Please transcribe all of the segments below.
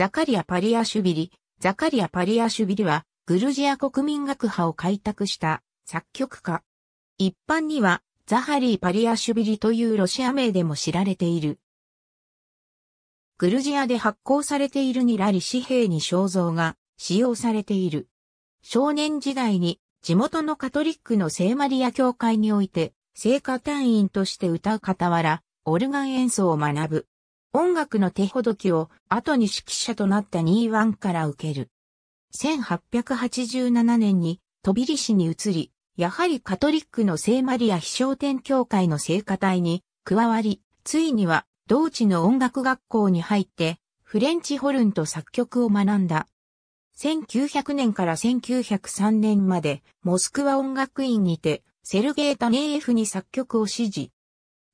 ザカリア・パリアシュビリ。ザカリア・パリアシュビリは、グルジア国民学派を開拓した作曲家。一般には、ザハリー・パリアシュビリというロシア名でも知られている。グルジアで発行されているニラリ紙幣に肖像が使用されている。少年時代に地元のカトリックの聖マリア教会において、聖歌隊員として歌う傍ら、オルガン演奏を学ぶ音楽の手ほどきを後に指揮者となったニーワンから受ける。1887年に飛びリ市に移り、やはりカトリックの聖マリア飛翔天教会の聖歌隊に加わり、ついには同地の音楽学校に入ってフレンチホルンと作曲を学んだ。1900年から1903年までモスクワ音楽院にてセルゲー・タネーエフに作曲を指示。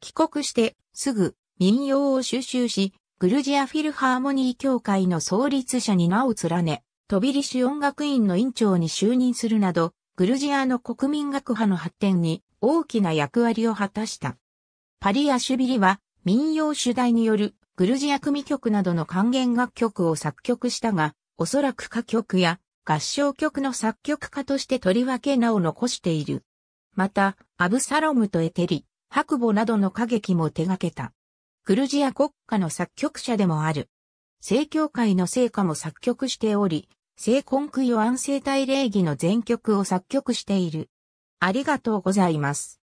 帰国してすぐ民謡を収集し、グルジアフィルハーモニー協会の創立者に名を連ね、トリシュ音楽院の院長に就任するなど、グルジアの国民学派の発展に大きな役割を果たした。パリ・アシュビリは民謡主題によるグルジア組曲などの還元楽曲を作曲したが、おそらく歌曲や合唱曲の作曲家としてとりわけ名を残している。また、アブサロムとエテリ、白母などの歌劇も手掛けた。クルジア国家の作曲者でもある。正教会の聖歌も作曲しており、聖根区与安静体礼儀の全曲を作曲している。ありがとうございます。